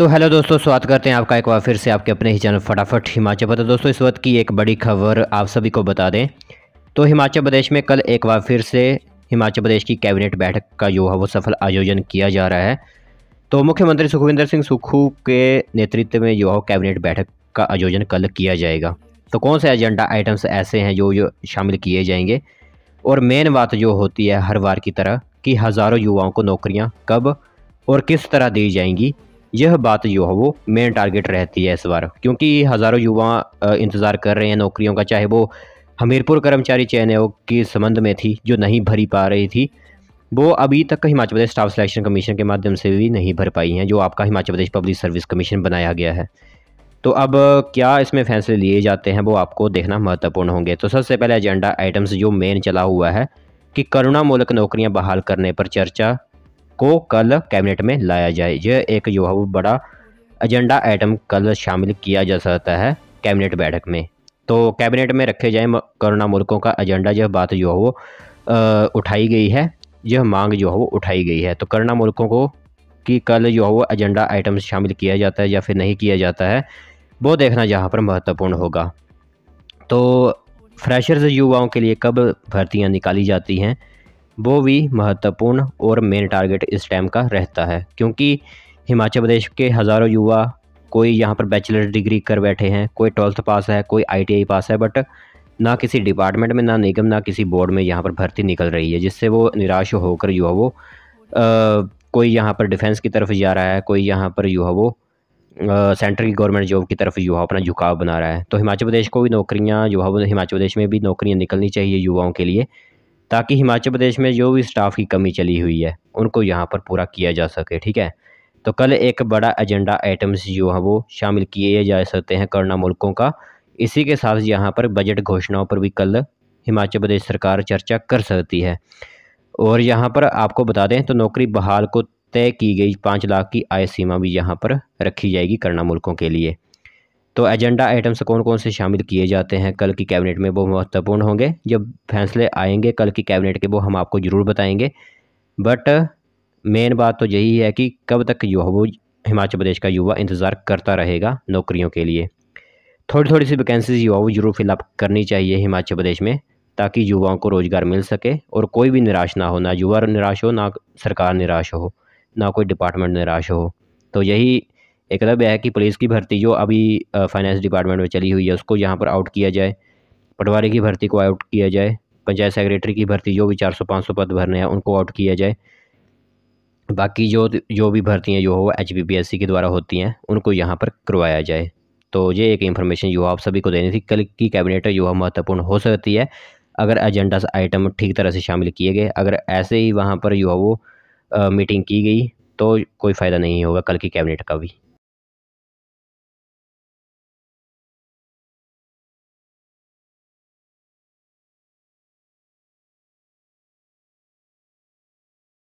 तो हेलो दोस्तों स्वागत करते हैं आपका एक बार फिर से आपके अपने ही चैनल फटाफट हिमाचल प्रदेश तो दोस्तों इस वक्त की एक बड़ी खबर आप सभी को बता दें तो हिमाचल प्रदेश में कल एक बार फिर से हिमाचल प्रदेश की कैबिनेट बैठक का जो है वो सफल आयोजन किया जा रहा है तो मुख्यमंत्री सुखविंदर सिंह सुक्खू के नेतृत्व में जो है कैबिनेट बैठक का आयोजन कल किया जाएगा तो कौन से एजेंडा आइटम्स ऐसे हैं जो जो शामिल किए जाएंगे और मेन बात जो होती है हर बार की तरह कि हज़ारों युवाओं को नौकरियाँ कब और किस तरह दी जाएंगी यह बात जो है वो मेन टारगेट रहती है इस बार क्योंकि हज़ारों युवा इंतज़ार कर रहे हैं नौकरियों का चाहे वो हमीरपुर कर्मचारी चयन आयोग के संबंध में थी जो नहीं भरी पा रही थी वो अभी तक Himachal Pradesh staff selection commission के माध्यम से भी नहीं भर पाई हैं जो आपका Himachal Pradesh public service commission बनाया गया है तो अब क्या इसमें फैसले लिए जाते हैं वो आपको देखना महत्वपूर्ण होंगे तो सबसे पहले एजेंडा आइटम्स जो मेन चला हुआ है कि करुणा मूलक नौकरियां बहाल करने पर चर्चा को कल कैबिनेट में लाया जाए यह एक जो है वो बड़ा एजेंडा आइटम कल शामिल किया जा सकता है कैबिनेट बैठक में तो कैबिनेट में रखे जाए कोरोना मुल्कों का एजेंडा यह बात जो है वो उठाई गई है यह मांग जो है वो उठाई गई है तो करोना मुल्कों को कि कल जो है वो एजेंडा आइटम शामिल किया जाता है या फिर नहीं किया जाता है वो देखना यहाँ पर महत्वपूर्ण होगा तो फ्रेशर्स युवाओं के लिए कब भर्तियाँ निकाली जाती हैं वो भी महत्वपूर्ण और मेन टारगेट इस टाइम का रहता है क्योंकि हिमाचल प्रदेश के हज़ारों युवा कोई यहाँ पर बैचलर डिग्री कर बैठे हैं कोई ट्वेल्थ पास है कोई आईटीआई पास है बट ना किसी डिपार्टमेंट में ना निगम ना किसी बोर्ड में यहाँ पर भर्ती निकल रही है जिससे वो निराश होकर युवा वो आ, कोई यहाँ पर डिफेंस की तरफ जा रहा है कोई यहाँ पर युवा वो सेंटर की गवर्नमेंट जॉब की तरफ युवा अपना झुकाव बना रहा है तो हिमाचल प्रदेश को भी नौकरियाँ युवा हिमाचल प्रदेश में भी नौकरियाँ निकलनी चाहिए युवाओं के लिए ताकि हिमाचल प्रदेश में जो भी स्टाफ़ की कमी चली हुई है उनको यहाँ पर पूरा किया जा सके ठीक है तो कल एक बड़ा एजेंडा आइटम्स जो है वो शामिल किए जा सकते हैं करना मुल्कों का इसी के साथ यहाँ पर बजट घोषणाओं पर भी कल हिमाचल प्रदेश सरकार चर्चा कर सकती है और यहाँ पर आपको बता दें तो नौकरी बहाल को तय की गई पाँच लाख की आय सीमा भी यहाँ पर रखी जाएगी करना मुल्कों के लिए तो एजेंडा आइटम्स कौन कौन से शामिल किए जाते हैं कल की कैबिनेट में वो महत्वपूर्ण होंगे जब फैसले आएंगे कल की कैबिनेट के वो हम आपको ज़रूर बताएंगे बट मेन बात तो यही है कि कब तक वो हिमाचल प्रदेश का युवा इंतज़ार करता रहेगा नौकरियों के लिए थोड़ी थोड़ी सी वैकेंसीज युवाओं को जरूर फिलअप करनी चाहिए हिमाचल प्रदेश में ताकि युवाओं को रोज़गार मिल सके और कोई भी निराश ना हो ना युवा निराश हो ना सरकार निराश हो ना कोई डिपार्टमेंट निराश हो तो यही एक अदब यह है कि पुलिस की भर्ती जो अभी फाइनेंस डिपार्टमेंट में चली हुई है उसको यहाँ पर आउट किया जाए पटवारी की भर्ती को आउट किया जाए पंचायत सेक्रेटरी की भर्ती जो भी चार सौ पाँच सौ पद भरने हैं उनको आउट किया जाए बाकी जो जो भी भर्तियाँ जो हो एच के द्वारा होती हैं उनको यहाँ पर करवाया जाए तो ये एक इन्फॉर्मेशन जो आप सभी को देनी थी कल की कैबिनेट जो है महत्वपूर्ण हो सकती है अगर एजेंडा आइटम ठीक तरह से शामिल किए गए अगर ऐसे ही वहाँ पर जो वो आ, मीटिंग की गई तो कोई फ़ायदा नहीं होगा कल की कैबिनेट का भी